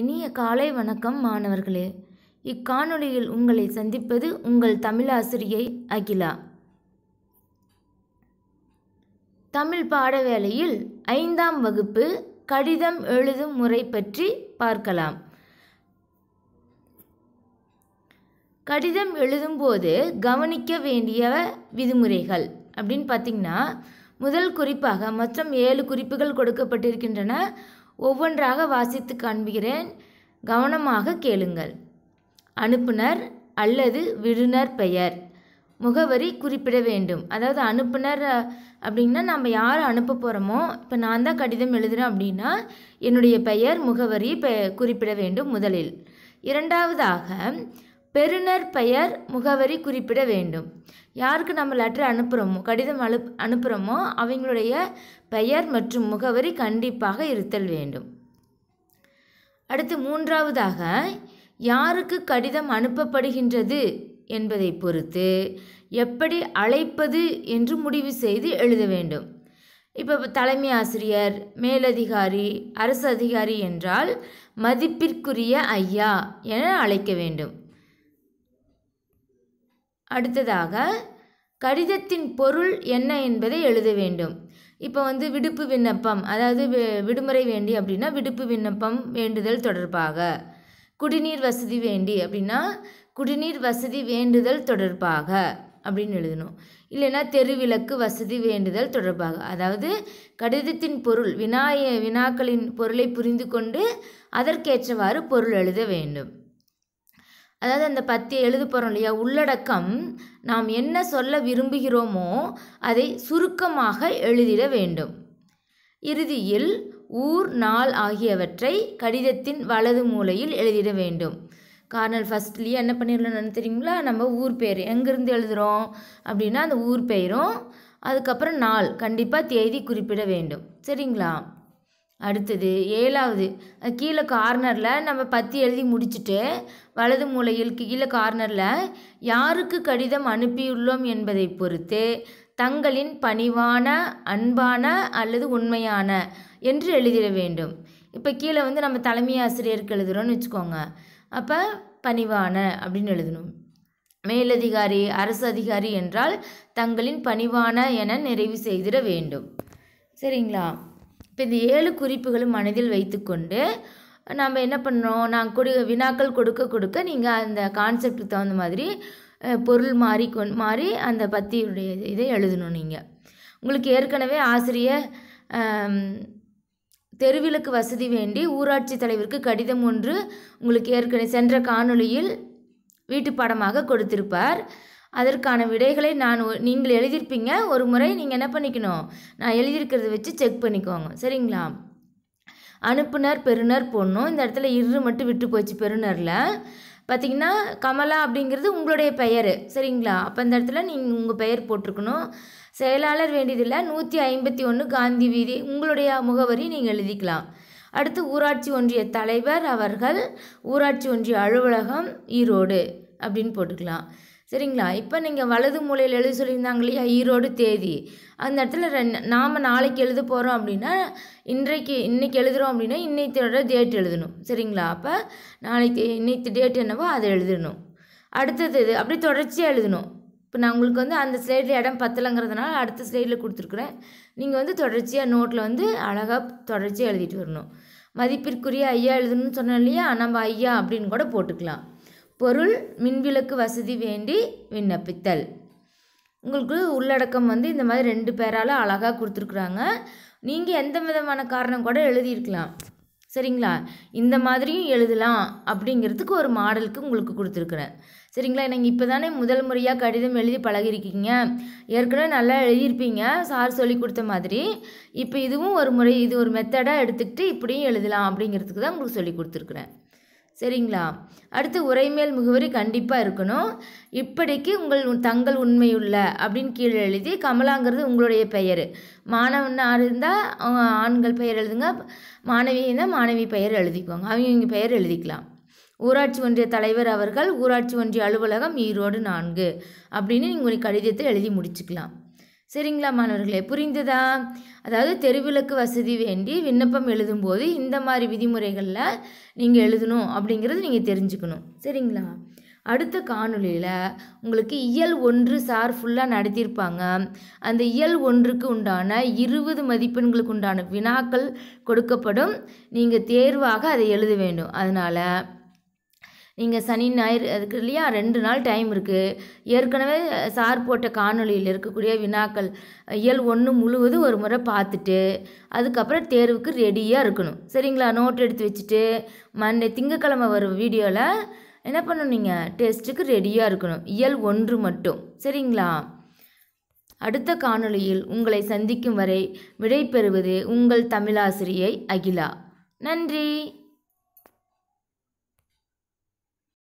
இனிய காலை வணக்கம் மாணவர்களே இக்காணொளியில் உங்களை சந்திப்பது உங்கள் தமிழாசிரியை அகிலா தமிழ் பாடவேளையில் ஐந்தாம் வகுப்பு கடிதம் எழுதும் முறை பற்றி பார்க்கலாம் கடிதம் எழுதும்போது கவனிக்க வேண்டிய விதிமுறைகள் அப்படின்னு பார்த்திங்கன்னா முதல் குறிப்பாக மொத்தம் ஏழு குறிப்புகள் கொடுக்கப்பட்டிருக்கின்றன ஒவ்வொன்றாக வாசித்து காண்புகிறேன் கவனமாக கேளுங்கள் அனுப்புனர் அல்லது விடுனர் பெயர் முகவரி குறிப்பிட வேண்டும் அதாவது அனுப்புனர் அப்படின்னா நம்ம யார் அனுப்ப போகிறோமோ இப்போ நான் தான் கடிதம் எழுதுகிறேன் அப்படின்னா என்னுடைய பெயர் முகவரி குறிப்பிட வேண்டும் முதலில் இரண்டாவதாக பெறுநர் பெயர் முகவரி குறிப்பிட வேண்டும் யாருக்கு நம்ம லெட்டர் அனுப்புகிறோமோ கடிதம் அனுப் அனுப்புகிறோமோ அவங்களுடைய பெயர் மற்றும் முகவரி கண்டிப்பாக இருத்தல் வேண்டும் அடுத்து மூன்றாவதாக யாருக்கு கடிதம் அனுப்பப்படுகின்றது என்பதை பொறுத்து எப்படி அழைப்பது என்று முடிவு செய்து எழுத வேண்டும் இப்போ தலைமை ஆசிரியர் மேலதிகாரி அரசு அதிகாரி என்றால் மதிப்பிற்குரிய ஐயா என அழைக்க வேண்டும் அடுத்ததாக கடிதத்தின் பொருள் என்ன என்பதை எழுத வேண்டும் இப்போ வந்து விடுப்பு விண்ணப்பம் அதாவது விடுமுறை வேண்டி அப்படின்னா விடுப்பு விண்ணப்பம் வேண்டுதல் தொடர்பாக குடிநீர் வசதி வேண்டி அப்படின்னா குடிநீர் வசதி வேண்டுதல் தொடர்பாக அப்படின்னு எழுதணும் இல்லைன்னா தெருவிளக்கு வசதி வேண்டுதல் தொடர்பாக அதாவது கடிதத்தின் பொருள் வினாய வினாக்களின் பொருளை புரிந்து கொண்டு அதற்கேற்றவாறு பொருள் எழுத வேண்டும் அதாவது அந்த பத்தி எழுத போகிறோம் இல்லையா உள்ளடக்கம் நாம் என்ன சொல்ல விரும்புகிறோமோ அதை சுருக்கமாக எழுதிட வேண்டும் இறுதியில் ஊர் நாள் ஆகியவற்றை கடிதத்தின் வலது மூலையில் எழுதிட வேண்டும் கார்னல் ஃபஸ்ட்லேயே என்ன பண்ணிடலாம்னு தெரியுங்களா நம்ம ஊர் பேர் எங்கேருந்து எழுதுகிறோம் அப்படின்னா அந்த ஊர் பெயரும் அதுக்கப்புறம் நாள் கண்டிப்பாக தேதி குறிப்பிட வேண்டும் சரிங்களா அடுத்தது ஏழாவது கீழே கார்னரில் நம்ம பத்து எழுதி முடிச்சுட்டு வலது மூலையில் கீழே கார்னரில் யாருக்கு கடிதம் அனுப்பியுள்ளோம் என்பதை பொறுத்து தங்களின் பணிவான அன்பான அல்லது உண்மையான என்று எழுதிட வேண்டும் இப்போ கீழே வந்து நம்ம தலைமை ஆசிரியருக்கு எழுதுகிறோம்னு வச்சுக்கோங்க அப்போ பணிவான அப்படின்னு எழுதணும் மேலதிகாரி அரசு அதிகாரி என்றால் தங்களின் பணிவான என நிறைவு செய்திட வேண்டும் சரிங்களா இப்போ இந்த ஏழு குறிப்புகளும் மனதில் வைத்துக்கொண்டு நம்ம என்ன பண்ணுறோம் நான் கொடு வினாக்கள் கொடுக்க கொடுக்க நீங்கள் அந்த கான்செப்டுக்கு தகுந்த மாதிரி பொருள் மாறி கொ மாறி அந்த பத்தியுடைய இதை எழுதணும் நீங்கள் உங்களுக்கு ஏற்கனவே ஆசிரியர் தெருவிளக்கு வசதி வேண்டி ஊராட்சி தலைவருக்கு கடிதம் ஒன்று உங்களுக்கு ஏற்கனவே சென்ற காணொளியில் வீட்டு பாடமாக கொடுத்திருப்பார் அதற்கான விடைகளை நான் நீங்கள் எழுதியிருப்பீங்க ஒரு முறை நீங்கள் என்ன பண்ணிக்கணும் நான் எழுதியிருக்கிறத வச்சு செக் பண்ணிக்கோங்க சரிங்களா அனுப்புனர் பெறுநர் போடணும் இந்த இடத்துல இரு மட்டும் விட்டு போச்சு பெறுநரில் பார்த்திங்கன்னா கமலா அப்படிங்கிறது உங்களுடைய பெயர் சரிங்களா அப்போ இந்த இடத்துல நீங்கள் உங்கள் பெயர் போட்டிருக்கணும் செயலாளர் வேண்டியதில்லை நூற்றி ஐம்பத்தி ஒன்று காந்தி வீதி உங்களுடைய முகவரி நீங்கள் எழுதிக்கலாம் அடுத்து ஊராட்சி ஒன்றிய தலைவர் அவர்கள் ஊராட்சி ஒன்றிய அலுவலகம் ஈரோடு அப்படின்னு போட்டுக்கலாம் சரிங்களா இப்போ நீங்கள் வலது மூலையில் எழுத சொல்லியிருந்தாங்க இல்லையா ஈரோடு தேதி அந்த இடத்துல ரெண் நாம் நாளைக்கு எழுத போகிறோம் அப்படின்னா இன்றைக்கு இன்றைக்கி எழுதுகிறோம் அப்படின்னா இன்னைத்தோட டேட் எழுதணும் சரிங்களா அப்போ நாளைக்கு இன்னைக்கு டேட் என்னவோ அதை எழுதணும் அடுத்தது இது அப்படி தொடர்ச்சியாக எழுதணும் இப்போ நான் உங்களுக்கு வந்து அந்த ஸ்லைடில் இடம் பத்தலைங்கிறதுனால அடுத்த ஸ்லைடில் கொடுத்துருக்குறேன் நீங்கள் வந்து தொடர்ச்சியாக நோட்டில் வந்து அழகாக தொடர்ச்சியாக எழுதிட்டு வரணும் மதிப்பிற்குரிய ஐயா எழுதணும்னு சொன்னோம் இல்லையா நம்ம ஐயா அப்படின்னு கூட போட்டுக்கலாம் பொருள் மின்விளக்கு வசதி வேண்டி விண்ணப்பித்தல் உங்களுக்கு உள்ளடக்கம் வந்து இந்த மாதிரி ரெண்டு பேரால் அழகாக கொடுத்துருக்குறாங்க நீங்கள் எந்த விதமான காரணம் கூட எழுதியிருக்கலாம் சரிங்களா இந்த மாதிரியும் எழுதலாம் அப்படிங்கிறதுக்கு ஒரு மாடலுக்கு உங்களுக்கு கொடுத்துருக்குறேன் சரிங்களா நீங்கள் இப்போ தானே முதல் முறையாக கடிதம் எழுதி பழகிருக்கீங்க ஏற்கனவே நல்லா எழுதியிருப்பீங்க சார் சொல்லி கொடுத்த மாதிரி இப்போ இதுவும் ஒரு முறை இது ஒரு மெத்தடாக எடுத்துக்கிட்டு இப்படியும் எழுதலாம் அப்படிங்கிறதுக்கு தான் உங்களுக்கு சொல்லி கொடுத்துருக்குறேன் சரிங்களா அடுத்து உரைமேல் முகவரி கண்டிப்பாக இருக்கணும் இப்படிக்கு உங்கள் தங்கள் உண்மையுள்ள அப்படின்னு கீழே எழுதி கமலாங்கிறது உங்களுடைய பெயர் மாணவன் இருந்தால் இருந்தால் ஆண்கள் பெயர் எழுதுங்க மாணவி இருந்தால் மாணவி பெயர் எழுதிக்குவாங்க அவங்க இங்கே பெயர் எழுதிக்கலாம் ஊராட்சி ஒன்றிய தலைவர் அவர்கள் ஊராட்சி ஒன்றிய அலுவலகம் ஈரோடு நான்கு அப்படின்னு நீங்கள் கடிதத்தை எழுதி முடிச்சுக்கலாம் சரிங்களா மாணவர்களே புரிந்ததா அதாவது தெருவிளக்கு வசதி வேண்டி விண்ணப்பம் எழுதும்போது இந்த மாதிரி விதிமுறைகளில் நீங்கள் எழுதணும் அப்படிங்கிறது நீங்கள் தெரிஞ்சுக்கணும் சரிங்களா அடுத்த காணொலியில் உங்களுக்கு இயல் ஒன்று சார் ஃபுல்லாக நடத்தியிருப்பாங்க அந்த இயல் ஒன்றுக்கு உண்டான இருபது மதிப்பெண்களுக்கு உண்டான வினாக்கள் கொடுக்கப்படும் நீங்கள் தேர்வாக அதை எழுத வேண்டும் அதனால் நீங்கள் சனி ஞாயிறு அதுக்கு இல்லையா ரெண்டு நாள் டைம் இருக்குது ஏற்கனவே சார் போட்ட காணொலியில் இருக்கக்கூடிய வினாக்கள் இயல் ஒன்று முழுவதும் ஒரு முறை பார்த்துட்டு அதுக்கப்புறம் தேர்வுக்கு ரெடியாக இருக்கணும் சரிங்களா நோட் எடுத்து வச்சுட்டு மண்டே திங்கக்கிழமை வரும் வீடியோவில் என்ன பண்ணணும் நீங்கள் டெஸ்ட்டுக்கு ரெடியாக இருக்கணும் இயல் ஒன்று மட்டும் சரிங்களா அடுத்த காணொளியில் உங்களை சந்திக்கும் வரை விடை பெறுவது உங்கள் தமிழாசிரியை அகிலா நன்றி